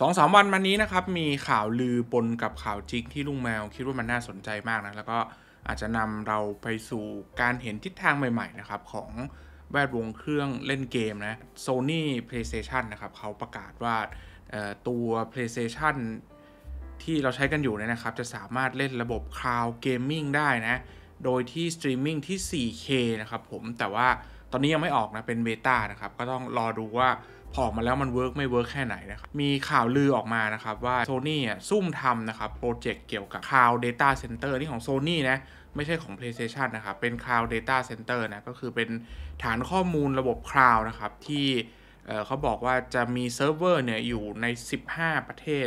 สองสามวันมานี้นะครับมีข่าวลือปนกับข่าวจริงที่ลุงแมวคิดว่ามันน่าสนใจมากนะ แล้วก็อาจจะนำเราไปสู่การเห็นทิศทางใหม่ๆนะครับของแวดวงเครื่องเล่นเกมนะ Sony PlayStation นะครับเขาประกาศว่าตัว PlayStation ที่เราใช้กันอยู่เนี่ยนะครับ จะสามารถเล่นระบบ Cloud Gaming ได้นะโดยที่สตรีมมิ่งที่ 4K นะครับผมแต่ว่าตอนนี้ยังไม่ออกนะเป็นเบต้านะครับก็ต้องรอดูว่าพอออกมาแล้วมันเวิร์กไม่เวิร์กแค่ไหนนะครับมีข่าวลือออกมานะครับว่าโซนี่อ่ะซุ่มทำนะครับโปรเจกต์เกี่ยวกับ Cloud Data Center นี่ของ Sony นะ ไม่ใช่ของ PlayStation นะครับ เป็น Cloud Data Center นะ ก็คือเป็นฐานข้อมูลระบบ Cloud นะครับ ที่เขาบอกว่าจะมีเซิร์ฟเวอร์เนี่ยอยู่ใน 15 ประเทศ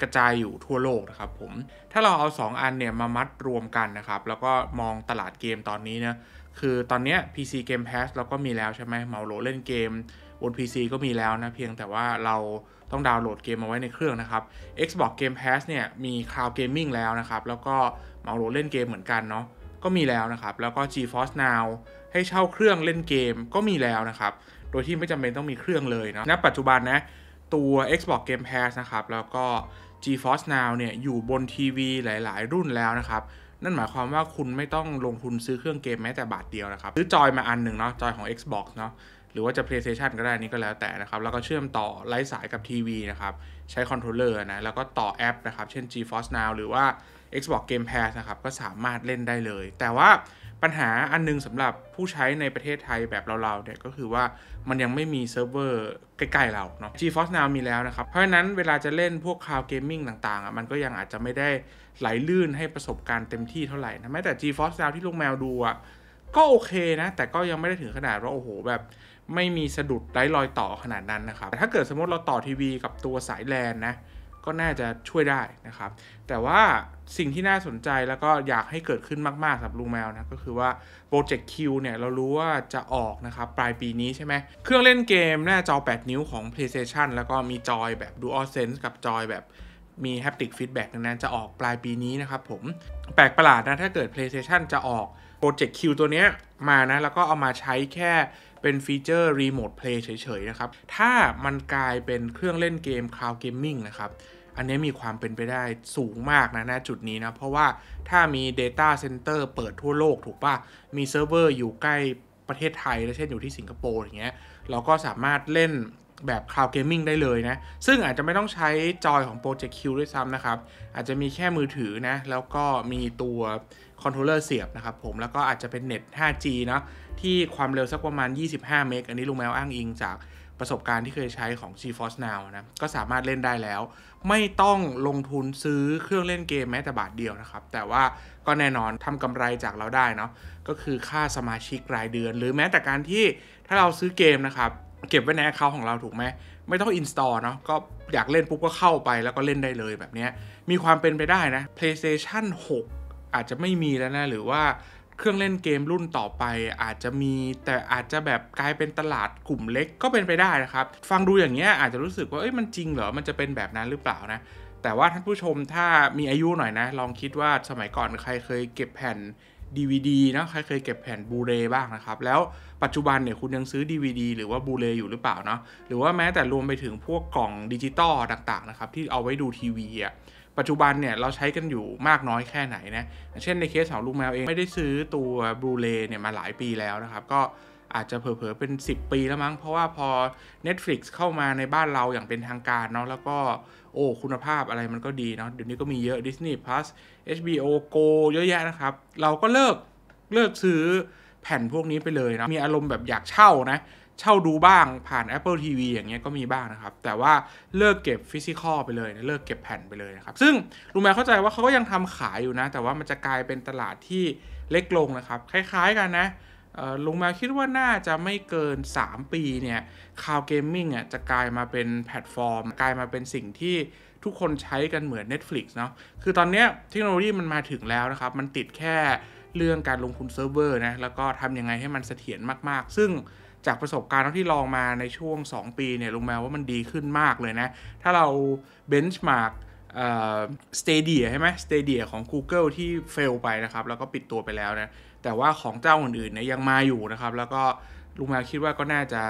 กระจายอยู่ทั่วโลกนะครับผม ถ้าเราเอา 2 อันเนี่ยมามัดรวมกันนะครับ แล้วก็มองตลาดเกมตอนนี้นะคือตอนนี้ PC Game Pass เราก็มีแล้วใช่ไหมเมาโหลเล่นเกมบน PC ก็มีแล้วนะเพียงแต่ว่าเราต้องดาวน์โหลดเกมมาไว้ในเครื่องนะครับ Xbox Game Pass เนี่ยมี Cloud Gaming แล้วนะครับแล้วก็มาโหลดเล่นเกมเหมือนกันเนาะก็มีแล้วนะครับแล้วก็ GeForce Now ให้เช่าเครื่องเล่นเกมก็มีแล้วนะครับโดยที่ไม่จำเป็นต้องมีเครื่องเลยเนาะณปัจจุบันนะตัว Xbox Game Pass นะครับแล้วก็ GeForce Now เนี่ยอยู่บนทีวีหลาย ๆ รุ่นแล้วนะครับนั่นหมายความว่าคุณไม่ต้องลงทุนซื้อเครื่องเกมแม้แต่บาทเดียวนะครับซื้อจอยมาอันหนึ่งเนาะจอยของ Xbox เนาะหรือว่าจะ PlayStation ก็ได้นี่ก็แล้วแต่นะครับ แล้วก็เชื่อมต่อไร้สายกับทีวีนะครับ ใช้คอนโทรลเลอร์นะ แล้วก็ต่อแอปนะครับ เช่น GeForce Now หรือว่า Xbox Game Pass นะครับก็สามารถเล่นได้เลย แต่ว่าปัญหาอันนึงสำหรับผู้ใช้ในประเทศไทยแบบเราๆเนี่ยก็คือว่ามันยังไม่มีเซิร์ฟเวอร์ใกล้ๆ เราเนาะ GeForce Now มีแล้วนะครับ เพราะฉะนั้นเวลาจะเล่นพวกคาวเกมมิ่งต่างๆอ่ะมันก็ยังอาจจะไม่ได้ไหลลื่นให้ประสบการณ์เต็มที่เท่าไหร่นะแม้แต่ GeForce Now ที่ลูกแมวดูอ่ะก็โอเคนะ แต่ก็ยังไม่ได้ถึงขนาดว่าโอ้โห แบบไม่มีสะดุดไร้รอยต่อขนาดนั้นนะครับ แต่ถ้าเกิดสมมติเราต่อทีวี กับตัวสายแลนนะ ก็น่าจะช่วยได้นะครับ แต่ว่าสิ่งที่น่าสนใจแล้วก็อยากให้เกิดขึ้นมาก ๆสำหรับลุงแมวนะก็คือว่า Project Q เนี่ย เรารู้ว่าจะออกนะครับ ปลายปีนี้ใช่ไหมเครื่องเล่นเกมหน้าจอ 8 นิ้วของ PlayStation แล้วก็มีจอยแบบ DualSense กับจอยแบบมี Haptic Feedback นั้นจะออกปลายปีนี้นะครับผมแปลกประหลาดนะถ้าเกิด PlayStation จะออกโปรเจกต์คิวตัวนี้มา นะ แล้วก็เอามาใช้แค่เป็นฟีเจอร์ รีโมทเพลย์ เฉย ๆ นะครับ ถ้ามันกลายเป็นเครื่องเล่นเกมคลาวด์เกมมิ่งนะครับ อันนี้มีความเป็นไปได้สูงมาก นะณจุดนี้ นะ เพราะว่าถ้ามี Data Center เปิดทั่วโลกถูกปะมี เซิร์ฟเวอร์อยู่ใกล้ประเทศไทยและเช่นอยู่ที่สิงคโปร์อย่างเงี้ยเราก็สามารถเล่นแบบคลาวด์เกมมิ่งได้เลยนะ ซึ่งอาจจะไม่ต้องใช้จอยของ Project Q ด้วยซ้ำนะครับ อาจจะมีแค่มือถือนะ แล้วก็มีตัวคอนโทรลเลอร์เสียบนะครับผมแล้วก็อาจจะเป็นเน็ต 5G เนาะที่ความเร็วสักประมาณ 25 เมกอันนี้ลุงแมวอ้างอิงจากประสบการณ์ที่เคยใช้ของ GeForce Now นะก็สามารถเล่นได้แล้ว ไม่ต้องลงทุนซื้อเครื่องเล่นเกมแม้แต่บาทเดียวนะครับ แต่ว่าก็แน่นอนทำกำไรจากเราได้เนาะก็คือค่าสมาชิกรายเดือนหรือแม้แต่การที่ถ้าเราซื้อเกมนะครับเก็บไว้ในแอคเคาท์ของเราถูกไหมไม่ต้องอินสตอลเนาะก็อยากเล่นปุ๊บก็เข้าไป แล้วก็เล่นได้เลยแบบนี้มีความเป็นไปได้นะ PlayStation 6 อาจจะไม่มีแล้วนะ หรือว่าเครื่องเล่นเกมรุ่นต่อไป อาจจะมีแต่อาจจะแบบกลายเป็นตลาดกลุ่มเล็กก็เป็นไปได้นะครับฟังดูอย่างเงี้ยอาจจะรู้สึกว่าเอ้ยมันจริงเหรอมันจะเป็นแบบนั้นหรือเปล่านะ แต่ว่าท่านผู้ชมถ้ามีอายุหน่อยนะ ลองคิดว่าสมัยก่อนใครเคยเก็บแผ่น DVD นะใครเคยเก็บแผ่นบูเรบ้างนะครับ แล้วปัจจุบันเนี่ยคุณยังซื้อ DVD หรือว่าบูเรอยู่หรือเปล่าเนาะหรือว่าแม้แต่รวมไปถึงพวกกล่องดิจิตอลต่างๆนะครับที่เอาไว้ดูทีวีอ่ะปัจจุบันเนี่ยเราใช้กันอยู่มากน้อยแค่ไหนนะเช่นในเคสของลูกแมวเองไม่ได้ซื้อตัวบูเรเนี่ยมาหลายปีแล้วนะครับก็อาจจะเผลอๆเป็น 10 ปีแล้วมั้ง เพราะว่าพอ Netflix เข้ามาในบ้านเราอย่างเป็นทางการเนาะแล้วก็โอ้คุณภาพอะไรมันก็ดีเนาะเดี๋ยวนี้ก็มีเยอะ Disney Plus HBO Go เยอะแยะนะครับ เราก็เลิก เลิกซื้อแผ่นพวกนี้ไปเลยนะมีอารมณ์แบบอยากเช่านะ เช่าดูบ้างผ่าน Apple TV อย่างเงี้ยก็มีบ้างนะครับ แต่ว่าเลิกเก็บฟิสิกอลไปเลยนะ เลิกเก็บแผ่นไปเลยนะครับซึ่งลุงแมเข้าใจว่าเขาก็ยังทำขายอยู่นะ แต่ว่ามันจะกลายเป็นตลาดที่เล็กลงนะครับ คล้ายๆ กันนะลงมาคิดว่าน่าจะไม่เกิน 3 ปีเนี่ยคาวเกมมิ่งอ่ะจะกลายมาเป็นแพลตฟอร์ม กลายมาเป็นสิ่งที่ทุกคนใช้กันเหมือน Netflix เนาะ คือตอนนี้เทคโนโลยีมันมาถึงแล้วนะครับ มันติดแค่เรื่องการลงทุนเซิร์ฟเวอร์นะ แล้วก็ทำยังไงให้มันเสถียรมาก ๆ ซึ่งจากประสบการณ์ที่ลองมาในช่วง 2 ปีเนี่ยลงมาว่ามันดีขึ้นมากเลยนะ ถ้าเราเบนช์มาร์กสเตเดียใช่ไหมสเตเดียของ Google ที่เฟลไปนะครับ แล้วก็ปิดตัวไปแล้วนะแต่ว่าของเจ้าอื่นๆเนี่ยยังมาอยู่นะครับ แล้วก็ลุงแมวคิดว่าก็น่าจะ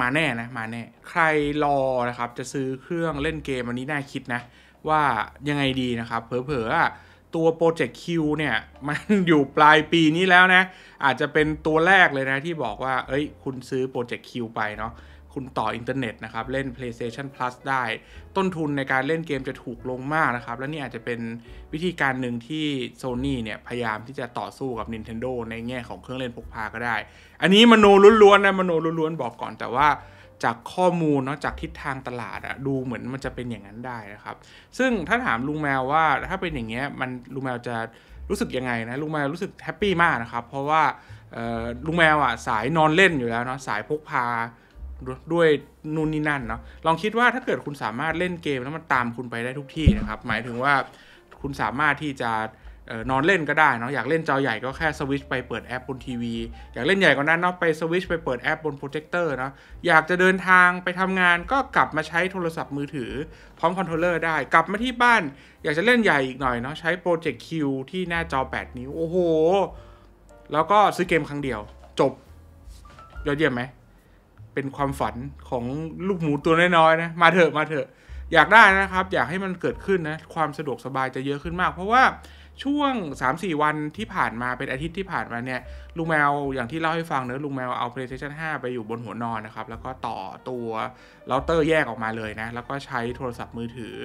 มาแน่นะมาแน่ใครรอนะครับจะซื้อเครื่องเล่นเกม อันนี้น่าคิดนะว่ายังไงดีนะครับ เผลอๆตัว Project Q เนี่ย มันอยู่ปลายปีนี้แล้ว นะ อาจจะเป็นตัวแรกเลย นะ ที่บอกว่า เอ้ย คุณซื้อ Project Q ไปเนาะคุณต่อ อินเทอร์เน็ต นะ ครับ เล่น PlayStation Plus ได้ ต้นทุนในการเล่นเกมจะถูก ลงมาก นะ ครับ และนี่ อาจจะเป็นวิธีการหนึ่งที่ Sony เนี่ยพยายามที่จะต่อสู้กับ Nintendo ในแง่ของเครื่องเล่นพกพาก็ได้ อันนี้มโนล้วนๆนะมโนล้วนๆบอกก่อนแต่ว่าจากข้อมูลเนาะจากทิศทางตลาดอะดูเหมือนมันจะเป็นอย่างนั้นได้นะครับ ซึ่งถ้าถามลุงแมวว่า ถ้าเป็นอย่างเงี้ยมันลุงแมวจะรู้สึกยังไงนะลุงแมวรู้สึกแฮปปี้มากนะครับเพราะว่าลุงแมวอะสายนอนเล่นอยู่แล้วเนาะสายพกพาด้วยนู่นนี่นั่นเนาะลองคิดว่าถ้าเกิดคุณสามารถเล่นเกมแล้วมันตามคุณไปได้ทุกที่นะครับ หมายถึงว่าคุณสามารถที่จะนอนเล่นก็ได้เนาะอยากเล่นจอใหญ่ก็แค่สวิชไปเปิดแอปบนทีวีอยากเล่นใหญ่กว่านั้นเนาะไปสวิชไปเปิดแอปบนโปรเจคเตอร์เนาะอยากจะเดินทางไปทำงานก็กลับมาใช้โทรศัพท์มือถือ พร้อมคอนโทรลเลอร์ได้กลับมาที่บ้าน อยากจะเล่นใหญ่อีกหน่อยเนาะใช้โปรเจคคิวที่หน้าจอ 8 นิ้วโอ้โห แล้วก็ซื้อเกมครั้งเดียว จบ ยอดเยี่ยมไหมเป็นความฝันของลูกหมูตัวน้อยๆนะ มาเถอะมาเถอะ อยากได้นะครับ อยากให้มันเกิดขึ้นนะความสะดวกสบายจะเยอะขึ้นมาก เพราะว่าช่วง 3-4 วันที่ผ่านมาเป็นอาทิตย์ที่ผ่านมาเนี่ยลุงแมวอย่างที่เล่าให้ฟังเนอะลุงแมวเอา PlayStation 5 ไปอยู่บนหัวนอนนะครับแล้วก็ต่อตัวเราเตอร์แยกออกมาเลยนะ แล้วก็ใช้โทรศัพท์มือถือ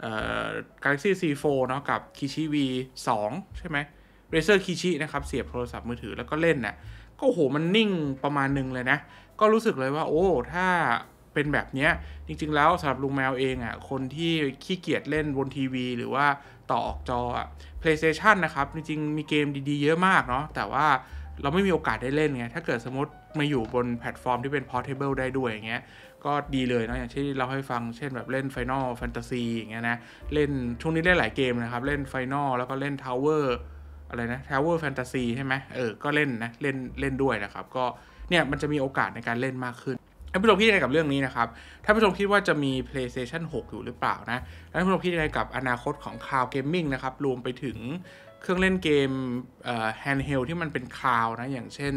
เอ่อ Galaxy C4 เนาะกับ Kichi V2 ใช่ไหม Razer Kichi นะครับเสียบโทรศัพท์มือถือ แล้วก็เล่นนะ่ะก็โหมันนิ่งประมาณนึงเลยนะ ก็รู้สึกเลยว่าโอ้ถ้าเป็นแบบนี้จริงๆ แล้วสำหรับลุงแมวเองอะ่ะคนที่ขี้เกียจเล่นบนทีวี หรือว่าต่อออกจออะ PlayStation นะครับ จริง ๆ มีเกมดี ๆ เยอะมากเนาะ แต่ว่าเราไม่มีโอกาสได้เล่นไง ถ้าเกิดสมมติมาอยู่บนแพลตฟอร์มที่เป็น Portable ได้ด้วยอย่างเงี้ย ก็ดีเลยเนาะ อย่างที่เราให้ฟัง เช่นแบบเล่น Final Fantasy อย่างเงี้ยนะ เล่นช่วงนี้เล่น หลายเกมนะครับ เล่น Final แล้วก็เล่น Tower อะไรนะ Tower Fantasy ใช่ไหม เออ ก็เล่นนะ เล่นเล่นด้วยนะครับ ก็เนี่ยมันจะมีโอกาสในการเล่นมากขึ้นท่านผู้ชมคิดยังไงกับเรื่องนี้นะครับ ท่านผู้ชมคิดว่าจะมี PlayStation 6 อยู่หรือเปล่านะท่านผู้ชมคิดยังไงกับอนาคตของคลาวเกมมิ่งนะครับ รวมไปถึงเครื่องเล่นเกมแฮนด์เฮลที่มันเป็นคลาวนะ อย่างเช่น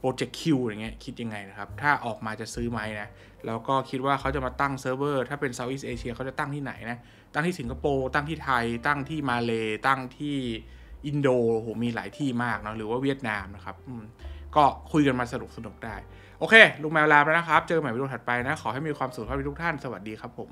Project Q อย่างเงี้ย คิดยังไงนะครับ ถ้าออกมาจะซื้อไหมนะ แล้วก็คิดว่าเขาจะมาตั้งเซิร์ฟเวอร์ ถ้าเป็น Southeast Asia เขาจะตั้งที่ไหนนะ ตั้งที่สิงคโปร์ ตั้งที่ไทย ตั้งที่มาเลตั้งที่อินโดโห มีหลายที่มากเนาะหรือว่าเวียดนามนะครับก็คุยกันมาสนุกสนุกได้ โอเคลุงแมวลาไปนะครับ เจอใหม่วิดีโอถัดไปนะ ขอให้มีความสุขครับทุกท่านสวัสดีครับผม